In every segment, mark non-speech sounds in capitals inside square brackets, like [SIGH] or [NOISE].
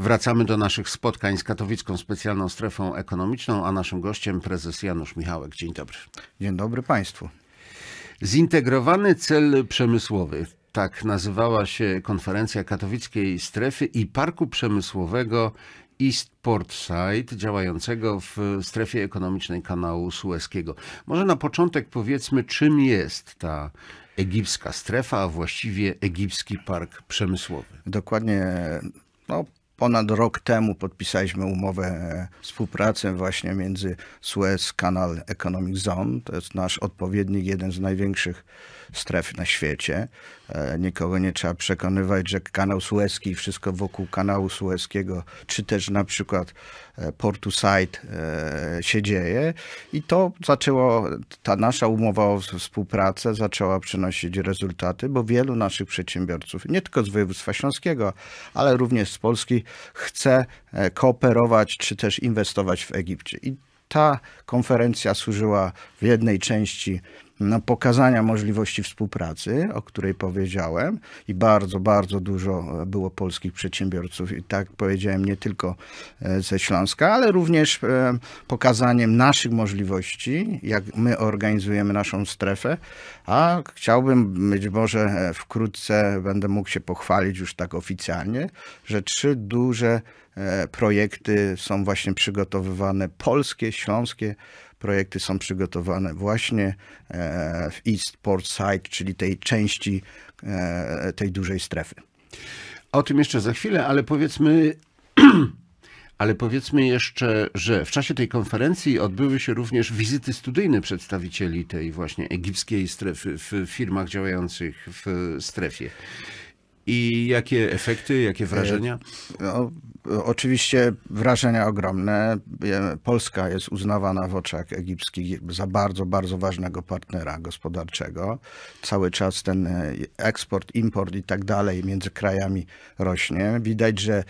Wracamy do naszych spotkań z katowicką specjalną strefą ekonomiczną, a naszym gościem prezes Janusz Michałek. Dzień dobry. Dzień dobry Państwu. Zintegrowany cel przemysłowy. Tak nazywała się konferencja katowickiej strefy i parku przemysłowego East Portside, działającego w strefie ekonomicznej kanału sueskiego. Może na początek powiedzmy, czym jest ta egipska strefa, a właściwie egipski park przemysłowy. Dokładnie no, ponad rok temu podpisaliśmy umowę e, współpracy właśnie między Suez Canal Economic Zone, to jest nasz odpowiednik, jeden z największych stref na świecie. E, nikogo nie trzeba przekonywać, że kanał Suezki i wszystko wokół kanału Suezkiego, czy też na przykład E, portu site e, się dzieje i to zaczęło, ta nasza umowa o współpracę zaczęła przynosić rezultaty, bo wielu naszych przedsiębiorców, nie tylko z województwa śląskiego, ale również z Polski, chce e, kooperować czy też inwestować w Egipcie. I ta konferencja służyła w jednej części no, pokazania możliwości współpracy, o której powiedziałem, i bardzo, bardzo dużo e, było polskich przedsiębiorców, i tak powiedziałem, nie tylko e, ze Śląska, ale również e, pokazaniem naszych możliwości, jak my organizujemy naszą strefę, a chciałbym być może wkrótce będę mógł się pochwalić już tak oficjalnie, że trzy duże projekty są właśnie przygotowywane polskie, śląskie, Projekty są przygotowane właśnie e, w East Port Side, czyli tej części e, tej dużej strefy. O tym jeszcze za chwilę, ale powiedzmy [CLEARS THROAT] ale powiedzmy jeszcze, że w czasie tej konferencji odbyły się również wizyty studyjne przedstawicieli tej właśnie egipskiej strefy w firmach działających w strefie. I jakie efekty, jakie wrażenia? E, no, oczywiście wrażenia ogromne. E, Polska jest uznawana w oczach egipskich za bardzo, bardzo ważnego partnera gospodarczego. Cały czas ten e, eksport, import i tak dalej między krajami rośnie. Widać, że,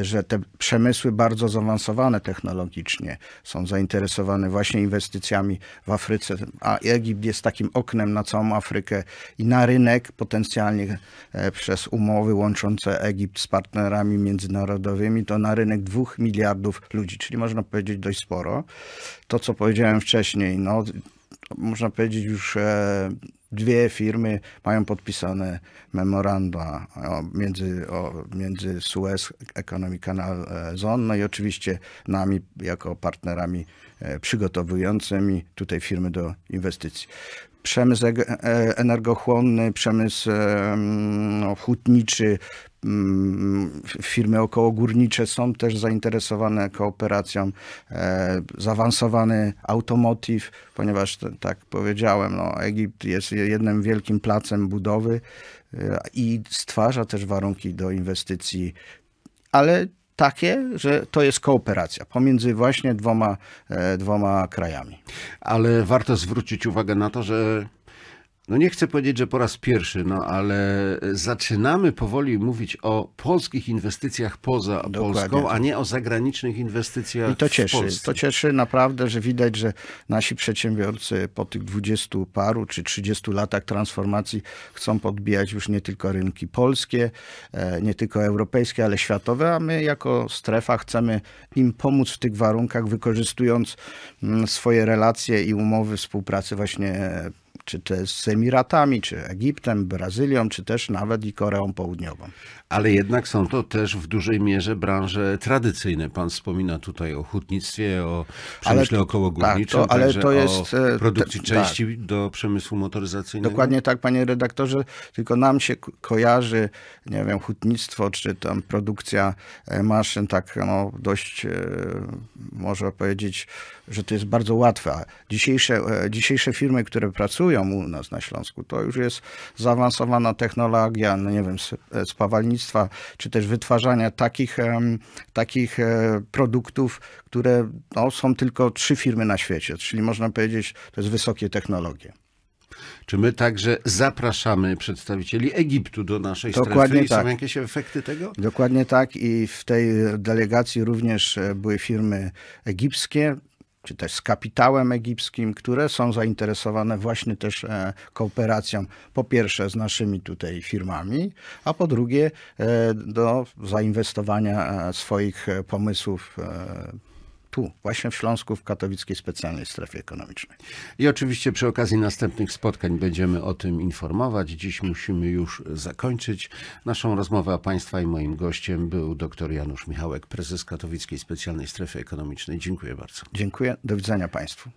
że te przemysły bardzo zaawansowane technologicznie są zainteresowane właśnie inwestycjami w Afryce, a Egipt jest takim oknem na całą Afrykę i na rynek potencjalnie przez umowy łączące Egipt z partnerami międzynarodowymi, to na rynek dwóch miliardów ludzi, czyli można powiedzieć dość sporo. To, co powiedziałem wcześniej, no, można powiedzieć już e, dwie firmy mają podpisane memoranda o, między, o, między Suez Economic Canal Zone, no i oczywiście nami jako partnerami e, przygotowującymi tutaj firmy do inwestycji przemysł e, e, energochłonny, przemysł e, no, hutniczy, mm, firmy okołogórnicze są też zainteresowane kooperacją, zaawansowany automotive, ponieważ tak powiedziałem, no, Egipt jest jednym wielkim placem budowy i stwarza też warunki do inwestycji ale takie, że to jest kooperacja pomiędzy właśnie dwoma, e, dwoma krajami. Ale warto zwrócić uwagę na to, że no nie chcę powiedzieć, że po raz pierwszy, no ale zaczynamy powoli mówić o polskich inwestycjach poza Dokładnie. Polską, a nie o zagranicznych inwestycjach. I to cieszy. To cieszy naprawdę, że widać, że nasi przedsiębiorcy po tych dwudziestu paru czy trzydziestu latach transformacji chcą podbijać już nie tylko rynki polskie, e, nie tylko europejskie, ale światowe, a my jako strefa chcemy im pomóc w tych warunkach, wykorzystując mm, swoje relacje i umowy współpracy właśnie czy te z Emiratami, czy Egiptem, Brazylią, czy też nawet i Koreą Południową. Ale jednak są to też w dużej mierze branże tradycyjne. Pan wspomina tutaj o hutnictwie, o przemyśle okołogórniczym, tak, to, ale to jest, o e, produkcji te, tak. części tak. do przemysłu motoryzacyjnego. Dokładnie tak, panie redaktorze, tylko nam się kojarzy, nie wiem, hutnictwo, czy tam produkcja e, maszyn, tak no, dość, e, można powiedzieć, że to jest bardzo łatwe. Dzisiejsze, dzisiejsze firmy, które pracują pracują u nas na Śląsku. To już jest zaawansowana technologia, no nie wiem, spawalnictwa, e, czy też wytwarzania takich, takich e, produktów, które no, są tylko trzy firmy na świecie. Czyli można powiedzieć, to jest wysokie technologie. Czy my także zapraszamy przedstawicieli Egiptu do naszej Dokładnie strefy? I tak. Są jakieś efekty tego? Dokładnie tak i w tej delegacji również e, były firmy egipskie, czy też z kapitałem egipskim, które są zainteresowane właśnie też e, kooperacją, po pierwsze z naszymi tutaj firmami, a po drugie e, do zainwestowania e, swoich pomysłów tu, właśnie w Śląsku, w Katowickiej Specjalnej Strefie Ekonomicznej. I oczywiście przy okazji następnych spotkań będziemy o tym informować. Dziś musimy już zakończyć naszą rozmowę, a Państwa i moim gościem był dr Janusz Michałek, prezes Katowickiej Specjalnej Strefy Ekonomicznej. Dziękuję bardzo. Dziękuję. Do widzenia Państwu.